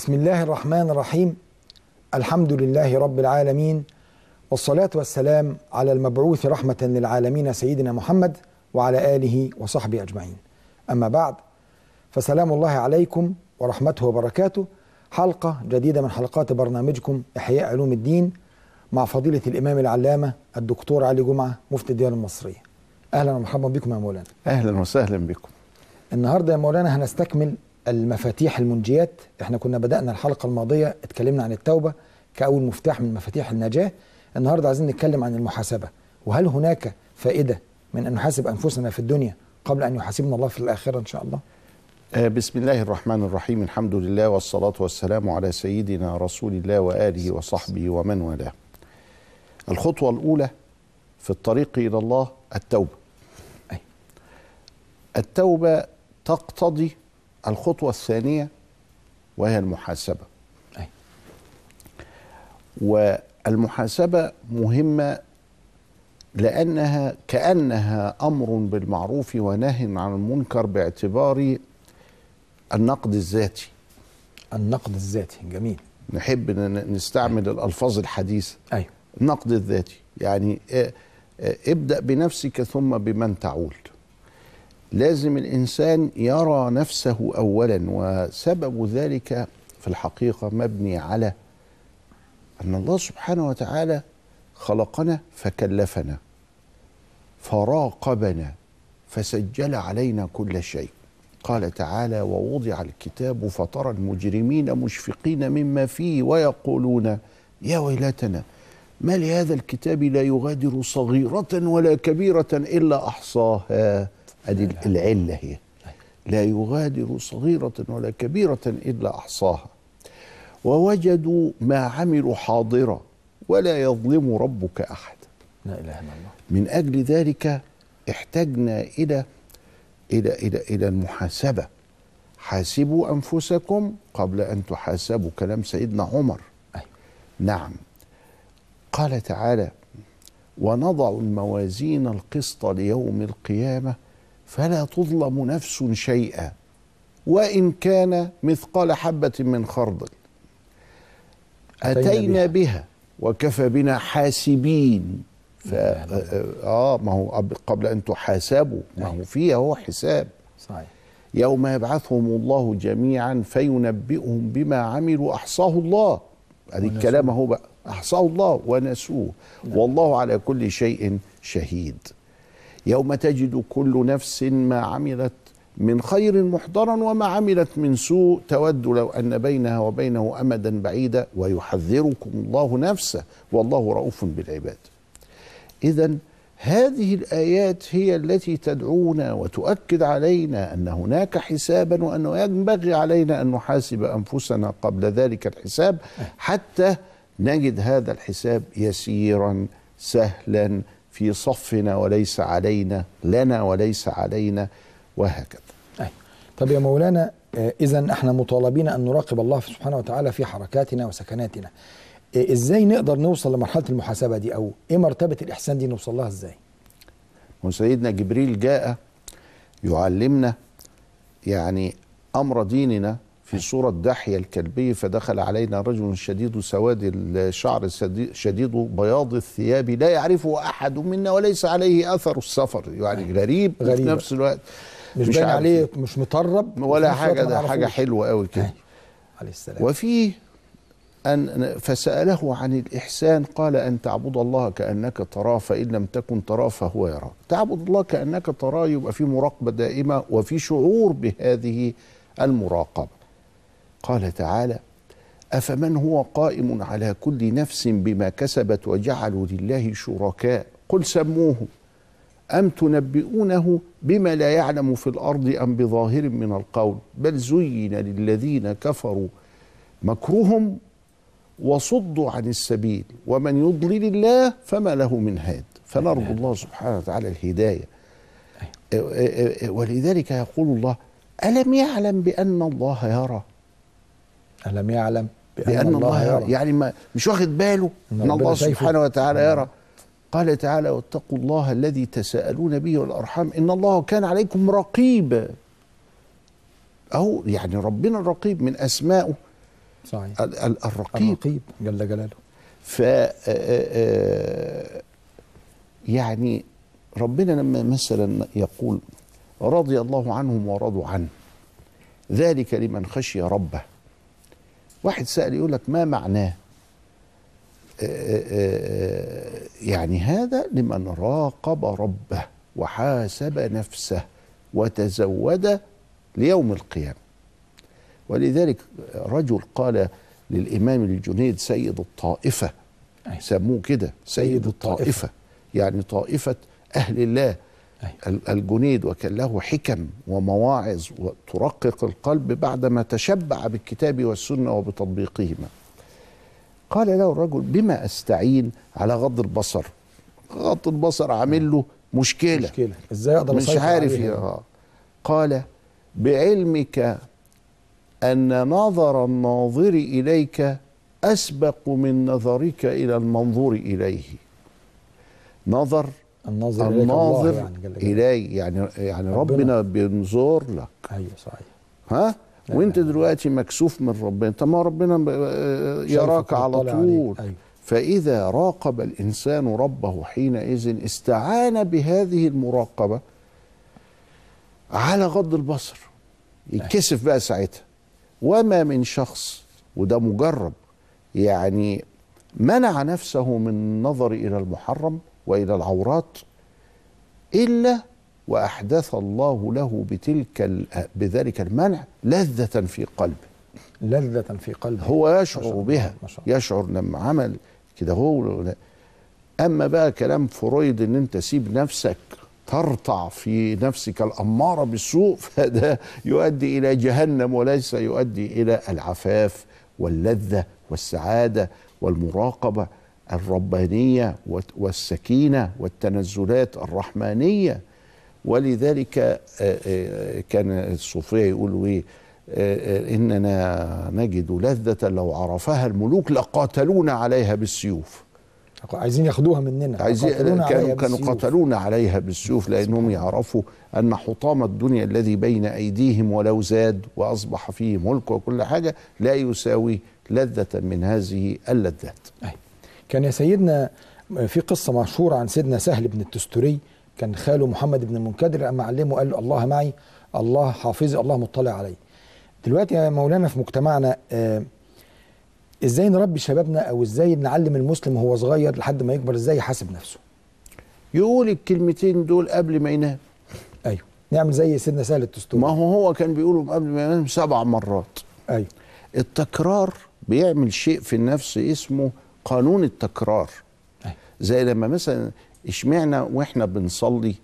بسم الله الرحمن الرحيم الحمد لله رب العالمين والصلاة والسلام على المبعوث رحمة للعالمين سيدنا محمد وعلى آله وصحبه أجمعين أما بعد فسلام الله عليكم ورحمته وبركاته حلقة جديدة من حلقات برنامجكم إحياء علوم الدين مع فضيلة الإمام العلامة الدكتور علي جمعة مفتي الديانة المصرية أهلا ومرحبا بكم يا مولانا أهلا وسهلا بكم النهاردة يا مولانا هنستكمل المفاتيح المنجيات احنا كنا بدأنا الحلقة الماضية اتكلمنا عن التوبة كأول مفتاح من مفاتيح النجاة النهاردة عايزين نتكلم عن المحاسبة وهل هناك فائدة من أن نحاسب أنفسنا في الدنيا قبل أن يحاسبنا الله في الآخرة إن شاء الله آه، بسم الله الرحمن الرحيم الحمد لله والصلاة والسلام على سيدنا رسول الله وآله وصحبه ومن والاه الخطوة الأولى في الطريق إلى الله التوبة التوبة تقتضي الخطوة الثانية وهي المحاسبة أي. والمحاسبة مهمة لأنها كأنها أمر بالمعروف ونهي عن المنكر باعتبار النقد الذاتي النقد الذاتي جميل نحب نستعمل الألفاظ الحديثة أيوة النقد الذاتي يعني ابدأ بنفسك ثم بمن تعول لازم الانسان يرى نفسه اولا وسبب ذلك في الحقيقه مبني على ان الله سبحانه وتعالى خلقنا فكلفنا فراقبنا فسجل علينا كل شيء قال تعالى ووضع الكتاب فترى المجرمين مشفقين مما فيه ويقولون يا ويلتنا ما لهذا الكتاب لا يغادر صغيره ولا كبيره الا احصاها ادي العله هي لا يغادر صغيره ولا كبيره الا احصاها ووجدوا ما عملوا حاضرا ولا يظلم ربك احد لا اله الا الله من اجل ذلك احتجنا الى الى الى الى المحاسبه حاسبوا انفسكم قبل ان تحاسبوا كلام سيدنا عمر أي. نعم قال تعالى ونضع الموازين القسط ليوم القيامه فلا تظلم نفس شيئا وان كان مثقال حبه من خردل اتينا بها وكفى بنا حاسبين ف آه،, آه،, اه ما هو قبل ان تحاسبوا ما هو أيوة. فيها هو حساب صحيح يوم يبعثهم الله جميعا فينبئهم بما عملوا احصاه الله ادي الكلام اهو بقى احصاه الله ونسوه نعم. والله على كل شيء شهيد يوم تجد كل نفس ما عملت من خير محضرا وما عملت من سوء تود لو ان بينها وبينه امدا بعيدا ويحذركم الله نفسه والله رؤوف بالعباد. اذا هذه الايات هي التي تدعونا وتؤكد علينا ان هناك حسابا وانه ينبغي علينا ان نحاسب انفسنا قبل ذلك الحساب حتى نجد هذا الحساب يسيرا سهلا في صفنا وليس علينا لنا وليس علينا وهكذا أي. طب يا مولانا آه، إذا احنا مطالبين أن نراقب الله سبحانه وتعالى في حركاتنا وسكناتنا آه، إزاي نقدر نوصل لمرحلة المحاسبة دي أو إيه مرتبة الإحسان دي نوصل لها إزاي سيدنا جبريل جاء يعلمنا يعني أمر ديننا في صورة داحية الكلبي فدخل علينا رجل شديد سواد الشعر شديد بياض الثياب لا يعرفه أحد منا وليس عليه أثر السفر يعني غريب, غريب. في نفس الوقت مش, مش باين عليه إيه. مش مطرب ولا حاجة ده حاجة حلوة قوي كده أيوة. عليه السلام وفيه أن فسأله عن الإحسان قال أن تعبد الله كأنك تراه فإن لم تكن تراه فهو يراك تعبد الله كأنك تراه يبقى في مراقبة دائمة وفي شعور بهذه المراقبة قال تعالى افمن هو قائم على كل نفس بما كسبت وجعلوا لله شركاء قل سموه ام تنبئونه بما لا يعلم في الارض ام بظاهر من القول بل زين للذين كفروا مكرهم وصدوا عن السبيل ومن يضلل الله فما له من هاد فنرجو الله سبحانه وتعالى الهدايه أيوة. أه، أه، أه، ولذلك يقول الله الم يعلم بان الله يرى ألم يعلم بأن, بأن الله, الله يرى يعني ما مش واخد باله إن, إن الله سبحانه وتعالى يرى نعم. قال تعالى واتقوا الله الذي تساءلون به والأرحام إن الله كان عليكم رقيبا أو يعني ربنا الرقيب من أسمائه صحيح الرقيب الرقيب جل جلاله ف آه، آه، آه، يعني ربنا لما مثلا يقول رضي الله عنهم ورضوا عنه ذلك لمن خشي ربه واحد سأل يقول لك ما معناه آه، آه، آه، يعني هذا لمن راقب ربه وحاسب نفسه وتزود ليوم القيامة ولذلك رجل قال للإمام الجنيد سيد الطائفة سموه كده سيد الطائفة يعني طائفة أهل الله الجنيد وكان له حكم ومواعظ وترقق القلب بعدما تشبع بالكتاب والسنة وبتطبيقهما قال له الرجل بما أستعين على غض البصر غض البصر عامل له مشكلة مشكلة ازاي اقدر مش عارف آه. قال بعلمك أن نظر الناظر إليك أسبق من نظرك إلى المنظور إليه نظر الناظر الناظر يعني إيه؟ إلي يعني يعني ربنا, ربنا بينظر لك ايوه صحيح ها وانت دلوقتي مكسوف من ربنا طب ما ربنا يراك على طول أيوه. فاذا راقب الانسان ربه حينئذ استعان بهذه المراقبه على غض البصر أيوة. يتكسف بقى ساعتها وما من شخص وده مجرب يعني منع نفسه من النظر الى المحرم والى العورات الا واحدث الله له بتلك بذلك المنع لذه في قلبه لذة في قلبه هو يشعر بها يشعر لما عمل كده هو أما بقى كلام فرويد إن أنت سيب نفسك ترتع في نفسك الأمارة بالسوء فده يؤدي إلى جهنم وليس يؤدي إلى العفاف واللذة والسعادة والمراقبة الربانيه والسكينه والتنزلات الرحمانيه ولذلك آه، آه، كان الصوفيه يقولوا ايه آه، اننا نجد لذه لو عرفها الملوك لقاتلونا عليها بالسيوف عايزين ياخدوها مننا عايزين كانوا كانوا قاتلونا عليها بالسيوف لانهم يعرفوا ان حطام الدنيا الذي بين ايديهم ولو زاد واصبح فيه ملك وكل حاجه لا يساوي لذه من هذه اللذات. أي. كان يا سيدنا في قصة مشهورة عن سيدنا سهل بن التستوري كان خاله محمد بن المنكدر أما علمه قال له الله معي الله حافظي الله مطلع علي دلوقتي يا مولانا في مجتمعنا آه، ازاي نربي شبابنا او ازاي نعلم المسلم وهو صغير لحد ما يكبر ازاي يحاسب نفسه يقول الكلمتين دول قبل ما ينام ايوه نعمل زي سيدنا سهل التستوري ما هو هو كان بيقولهم قبل ما ينام سبع مرات ايوه التكرار بيعمل شيء في النفس اسمه قانون التكرار زي لما مثلا اشمعنا واحنا بنصلي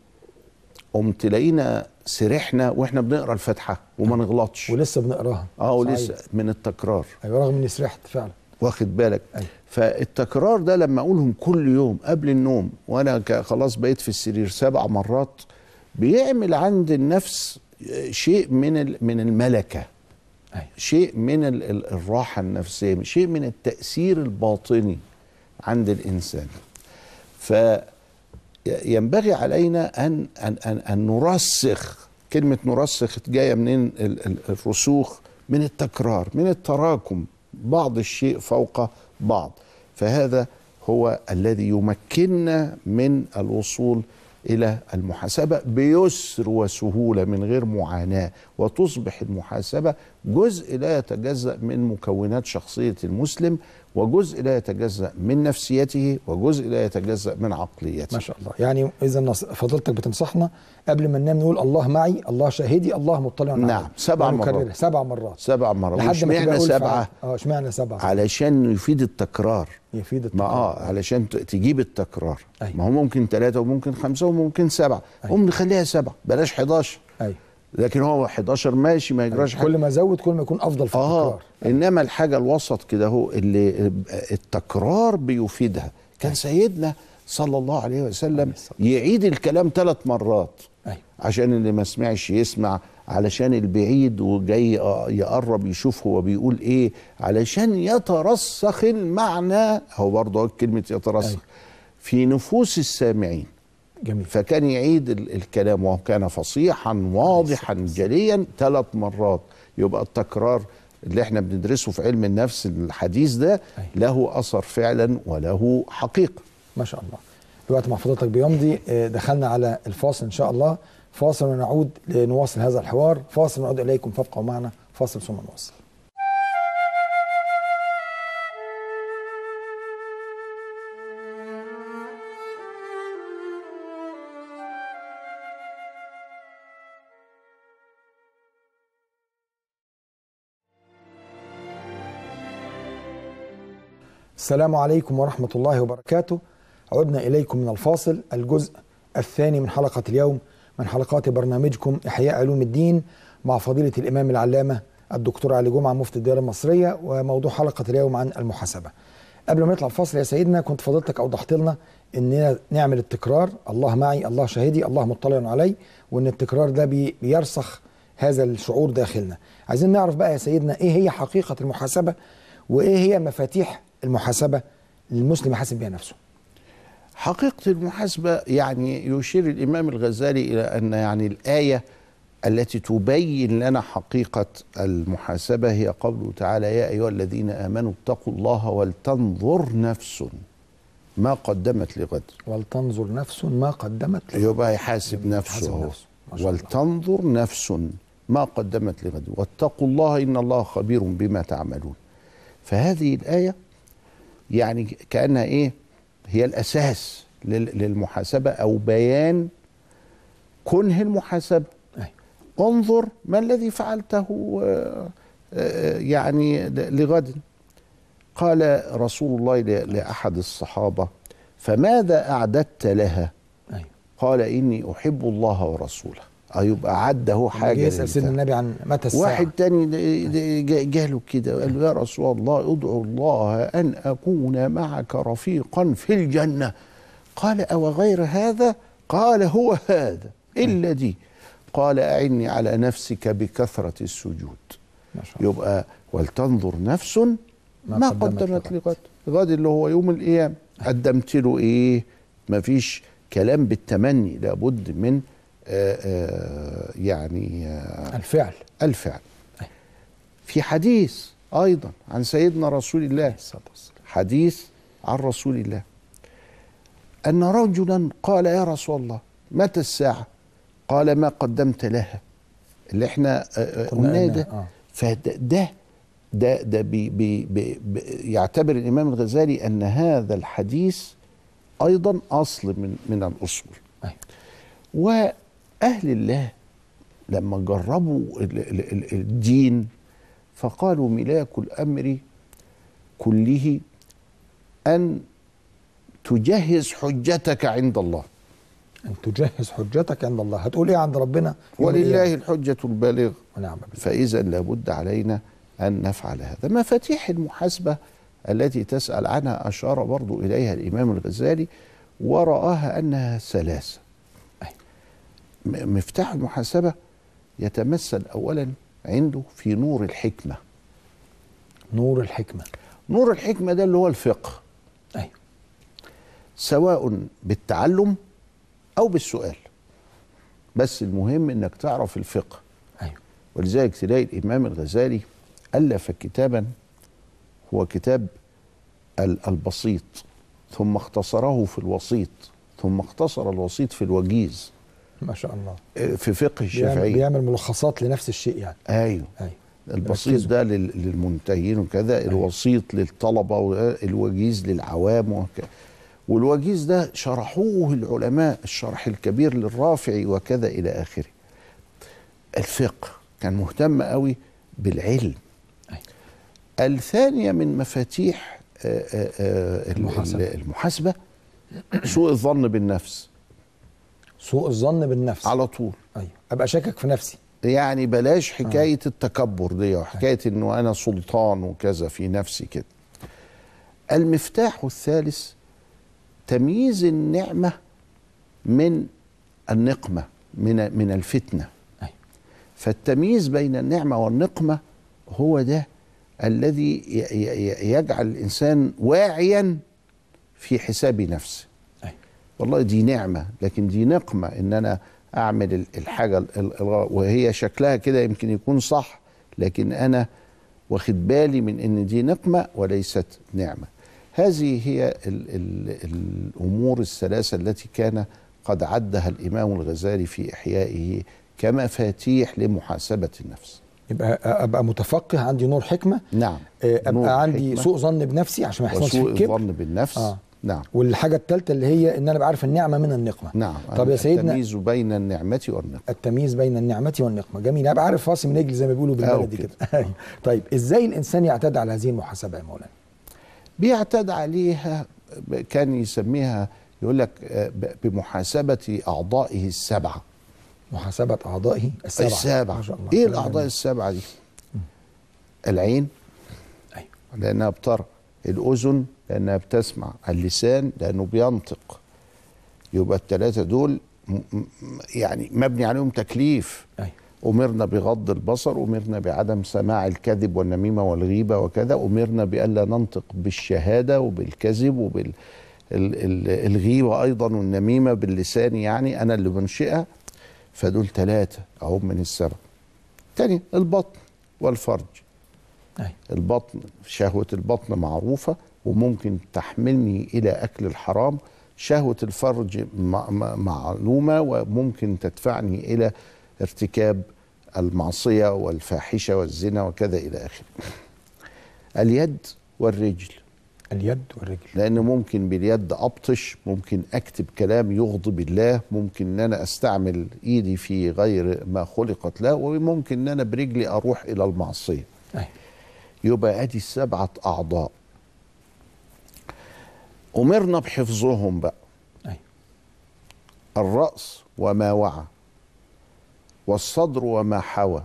قمت تلاقينا سرحنا واحنا بنقرا الفاتحه وما أه. نغلطش ولسه بنقراها اه ولسه من التكرار ايوه رغم اني سرحت فعلا واخد بالك أيوة. فالتكرار ده لما اقولهم كل يوم قبل النوم وانا خلاص بقيت في السرير سبع مرات بيعمل عند النفس شيء من من الملكه أيوة. شيء من الراحة النفسية شيء من التأثير الباطني عند الإنسان فينبغي علينا أن, أن, أن, أن نرسخ كلمة نرسخ جاية منين الرسوخ من التكرار من التراكم بعض الشيء فوق بعض فهذا هو الذي يمكننا من الوصول الى المحاسبه بيسر وسهوله من غير معاناه وتصبح المحاسبه جزء لا يتجزأ من مكونات شخصية المسلم وجزء لا يتجزأ من نفسيته وجزء لا يتجزأ من عقليته ما شاء الله يعني إذا فضلتك بتنصحنا قبل ما ننام نقول الله معي الله شاهدي الله مطلع نعم نعم سبع مرات سبع مرات سبع مرات لحد ما معنى سبعة اه اشمعنى سبعة علشان يفيد التكرار يفيد التكرار ما اه علشان تجيب التكرار أيوة. ما هو ممكن ثلاثة وممكن خمسة وممكن سبعة أيوة. نخليها سبعة بلاش 11 أيوة لكن هو 11 ماشي ما يجراش حاجه كل ما زود كل ما يكون افضل في آه، التكرار آه انما الحاجه الوسط كده اهو اللي التكرار بيفيدها كان أيوة. سيدنا صلى الله عليه وسلم يعيد الكلام ثلاث مرات أيوة. عشان اللي ما سمعش يسمع علشان البعيد وجاي آه، يقرب يشوف هو بيقول ايه علشان يترسخ المعنى هو برضه كلمه يترسخ أيوة. في نفوس السامعين جميل. فكان يعيد الكلام وكان فصيحا واضحا جليا ثلاث مرات يبقى التكرار اللي احنا بندرسه في علم النفس الحديث ده أيوة. له اثر فعلا وله حقيقه ما شاء الله الوقت مع فضلتك بيمضي آه، دخلنا على الفاصل ان شاء الله فاصل ونعود لنواصل هذا الحوار فاصل ونعود اليكم فابقوا معنا فاصل ثم نواصل السلام عليكم ورحمة الله وبركاته عدنا إليكم من الفاصل الجزء الثاني من حلقة اليوم من حلقات برنامجكم إحياء علوم الدين مع فضيلة الإمام العلامة الدكتور علي جمعة مفتي الديار المصرية وموضوع حلقة اليوم عن المحاسبة قبل ما نطلع الفاصل يا سيدنا كنت فضلتك أوضحت لنا إننا نعمل التكرار الله معي الله شهدي الله مطلع علي وإن التكرار ده بيرسخ هذا الشعور داخلنا عايزين نعرف بقى يا سيدنا إيه هي حقيقة المحاسبة وإيه هي مفاتيح المحاسبه المسلم يحاسب بها نفسه حقيقه المحاسبه يعني يشير الامام الغزالي الى ان يعني الايه التي تبين لنا حقيقة المحاسبة هي قوله تعالى يا أيها الذين آمنوا اتقوا الله ولتنظر نفس ما قدمت لغد ولتنظر نفس ما قدمت لغد يبقى يحاسب نفسه, نفسه. ولتنظر نفس ما قدمت لغد واتقوا الله إن الله خبير بما تعملون فهذه الآية يعني كانها ايه هي الاساس للمحاسبه او بيان كنه المحاسبه انظر ما الذي فعلته آه، آه، يعني لغد قال رسول الله لاحد الصحابه فماذا اعددت لها قال اني احب الله ورسوله اه يبقى عدى هو حاجه يسال سيدنا النبي عن متى الساعه واحد تاني له كده قال له يا رسول الله ادعو الله ان اكون معك رفيقا في الجنه قال او غير هذا قال هو هذا الا دي قال اعني على نفسك بكثره السجود ما شاء الله. يبقى ولتنظر نفس ما قدمت لغد غد اللي هو يوم القيامه قدمت له ايه مفيش كلام بالتمني لابد من يعني الفعل الفعل في حديث أيضا عن سيدنا رسول الله حديث عن رسول الله أن رجلا قال يا رسول الله متى الساعة قال ما قدمت لها اللي احنا آه، آه، قلنا ده آه. فده ده ده بي بي بي يعتبر الامام الغزالي ان هذا الحديث ايضا اصل من من الاصول أيه. اهل الله لما جربوا الدين فقالوا ملاك الامر كله ان تجهز حجتك عند الله أن تجهز حجتك عند الله هتقول إيه عند ربنا ولله إيه؟ الحجة البالغة نعم فإذا لابد علينا أن نفعل هذا مفاتيح المحاسبة التي تسأل عنها أشار برضو إليها الإمام الغزالي ورآها أنها ثلاثة مفتاح المحاسبه يتمثل اولا عنده في نور الحكمه نور الحكمه نور الحكمه ده اللي هو الفقه ايوه سواء بالتعلم او بالسؤال بس المهم انك تعرف الفقه ايوه ولذلك تلاقي الامام الغزالي الف كتابا هو كتاب البسيط ثم اختصره في الوسيط ثم اختصر الوسيط في الوجيز ما شاء الله في فقه الشافعيه بيعمل ملخصات لنفس الشيء يعني ايوه ايوه البسيط ده للمنتهين وكذا أيوه. الوسيط للطلبه الوجيز للعوام وكذا والوجيز ده شرحوه العلماء الشرح الكبير للرافعي وكذا الى اخره الفقه كان مهتم قوي بالعلم أيوه. الثانيه من مفاتيح آآ آه، آآ آه، آه، المحاسبه, المحاسبة سوء الظن بالنفس سوء الظن بالنفس على طول ايوه ابقى شاكك في نفسي يعني بلاش حكايه آه. التكبر دي وحكايه آه. أيوة. انه انا سلطان وكذا في نفسي كده المفتاح الثالث تمييز النعمه من النقمه من من الفتنه أيوة. فالتمييز بين النعمه والنقمه هو ده الذي يجعل الانسان واعيا في حساب نفسه والله دي نعمه لكن دي نقمه ان انا اعمل الحاجه وهي شكلها كده يمكن يكون صح لكن انا واخد بالي من ان دي نقمه وليست نعمه هذه هي الـ الـ الامور الثلاثه التي كان قد عدها الامام الغزالي في احيائه كمفاتيح لمحاسبه النفس يبقى ابقى متفقه عندي نور حكمه نعم آه، ابقى نور عندي حكمة سوء ظن بنفسي عشان ما يحصلش سوء ظن بالنفس آه. نعم والحاجه الثالثه اللي هي ان انا ابقى عارف النعمه من النقمه نعم طب يا سيدنا التمييز بين النعمه والنقمه التمييز بين النعمه والنقمه جميل ابقى عارف فاصل من زي ما بيقولوا بالبلدي كده أيوه. طيب ازاي الانسان يعتاد على هذه المحاسبه يا مولانا بيعتاد عليها كان يسميها يقول لك آه، بمحاسبه اعضائه السبعه محاسبه اعضائه السبعه السبعه ما شاء الله. ايه الاعضاء السبعه دي العين ايوه لانها بترى الاذن لأنها بتسمع اللسان لأنه بينطق يبقى الثلاثة دول يعني مبني عليهم تكليف أيوة. أمرنا بغض البصر أمرنا بعدم سماع الكذب والنميمة والغيبة وكذا أمرنا بألا ننطق بالشهادة وبالكذب وبال الغيبة أيضا والنميمة باللسان يعني أنا اللي بنشئها فدول ثلاثة اهم من السبع تاني البطن والفرج أي. أيوة. البطن شهوة البطن معروفة وممكن تحملني الى اكل الحرام شهوه الفرج معلومه وممكن تدفعني الى ارتكاب المعصيه والفاحشه والزنا وكذا الى اخره. اليد والرجل اليد والرجل لان ممكن باليد ابطش ممكن اكتب كلام يغضب الله ممكن ان انا استعمل ايدي في غير ما خلقت له وممكن ان انا برجلي اروح الى المعصيه أي. يبقى ادي السبعه اعضاء أمرنا بحفظهم بقى أيوة. الرأس وما وعى والصدر وما حوى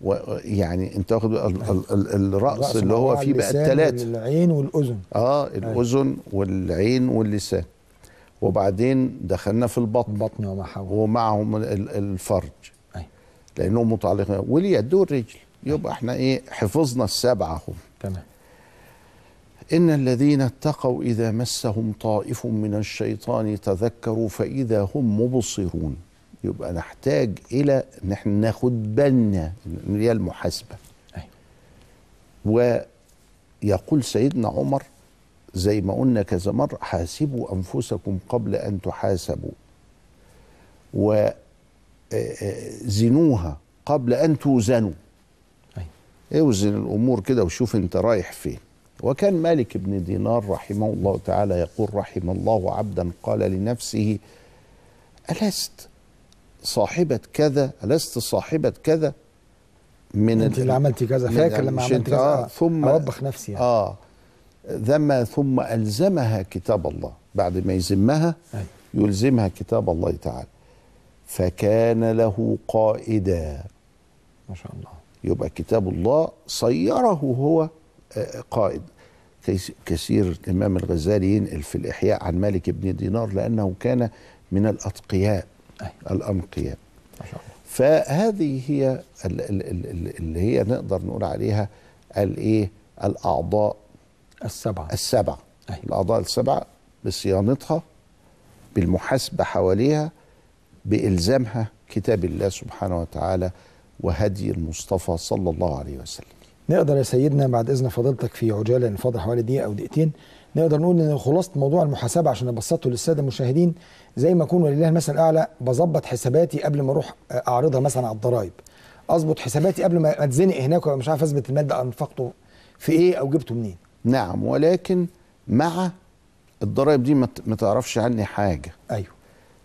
و يعني انت واخد أيوة. الراس اللي هو فيه بقى الثلاثه العين والاذن اه أيوة. الاذن والعين واللسان وبعدين دخلنا في البطن البطن وما حوى ومعهم الفرج لانهم متعلقين واليد والرجل يبقى احنا ايه حفظنا السبعه هم تمام إن الذين اتقوا إذا مسهم طائف من الشيطان تذكروا فإذا هم مبصرون يبقى نحتاج إلى نحن ناخد بالنا هي المحاسبة أيوة. ويقول سيدنا عمر زي ما قلنا كذا مرة حاسبوا أنفسكم قبل أن تحاسبوا وزنوها آه، آه، قبل أن توزنوا أيوة. اوزن الأمور كده وشوف أنت رايح فين وكان مالك بن دينار رحمه الله تعالى يقول رحم الله عبدا قال لنفسه ألست صاحبة كذا ألست صاحبة كذا من انت اللي عملتي كذا فاكر لما عملت كذا آه،, آه ثم اوبخ نفسي يعني. اه ذم ثم الزمها كتاب الله بعد ما يذمها يلزمها كتاب الله تعالى فكان له قائدا ما شاء الله يبقى كتاب الله صيره هو قائد كثير الإمام الغزالي ينقل في الإحياء عن مالك بن دينار لأنه كان من الأتقياء أيوة. الأنقياء فهذه هي اللي هي نقدر نقول عليها الايه الاعضاء السبعه السبعه أيوة. الاعضاء السبعه بصيانتها بالمحاسبه حواليها بالزامها كتاب الله سبحانه وتعالى وهدي المصطفى صلى الله عليه وسلم نقدر يا سيدنا بعد اذن فضيلتك في عجاله ان فاضل حوالي دقيقه او دقيقتين نقدر نقول ان خلاصه موضوع المحاسبه عشان ابسطه للساده المشاهدين زي ما اكون ولله المثل الاعلى بظبط حساباتي قبل ما اروح آه، اعرضها مثلا على الضرايب اظبط حساباتي قبل ما اتزنق هناك وابقى مش عارف اثبت المال ده انفقته في ايه او جبته منين نعم ولكن مع الضرايب دي ما تعرفش عني حاجه ايوه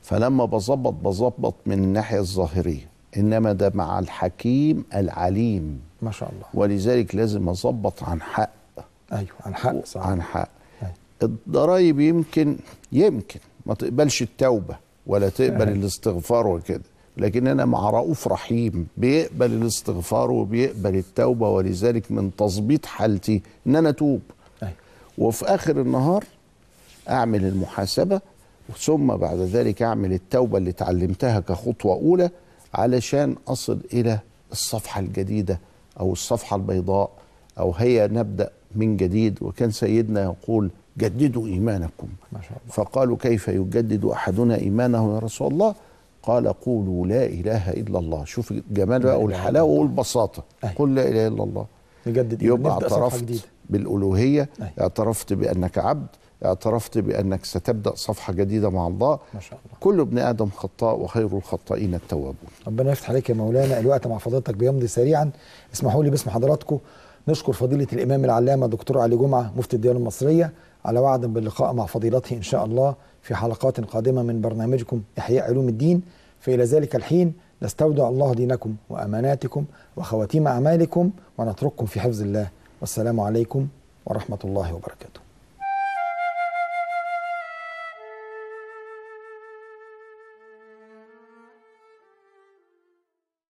فلما بظبط بظبط من الناحيه الظاهريه انما ده مع الحكيم العليم ما شاء الله ولذلك لازم اظبط عن حق ايوه عن حق صح. عن حق أيوة. الضرايب يمكن يمكن ما تقبلش التوبه ولا تقبل أيوة. الاستغفار وكده لكن انا مع رؤوف رحيم بيقبل الاستغفار وبيقبل التوبه ولذلك من تظبيط حالتي ان انا اتوب أيوة. وفي اخر النهار اعمل المحاسبه ثم بعد ذلك اعمل التوبه اللي اتعلمتها كخطوه اولى علشان اصل الى الصفحه الجديده أو الصفحة البيضاء أو هيا نبدأ من جديد وكان سيدنا يقول جددوا إيمانكم ما شاء الله. فقالوا كيف يجدد أحدنا إيمانه يا رسول الله قال قولوا لا إله إلا الله شوف الجمال بقى والحلاوة والبساطة أيه. قل لا إله إلا الله نجدد يبقى اعترفت بالألوهية أيه. اعترفت بأنك عبد اعترفت بأنك ستبدأ صفحة جديدة مع الله ما شاء الله كل ابن آدم خطاء وخير الخطائين التوابون ربنا يفتح عليك يا مولانا الوقت مع فضيلتك بيمضي سريعا اسمحوا لي باسم حضراتكم نشكر فضيلة الإمام العلامة دكتور علي جمعة مفتي الديانة المصرية على وعد باللقاء مع فضيلته إن شاء الله في حلقات قادمة من برنامجكم إحياء علوم الدين فإلى ذلك الحين نستودع الله دينكم وأماناتكم وخواتيم أعمالكم ونترككم في حفظ الله والسلام عليكم ورحمة الله وبركاته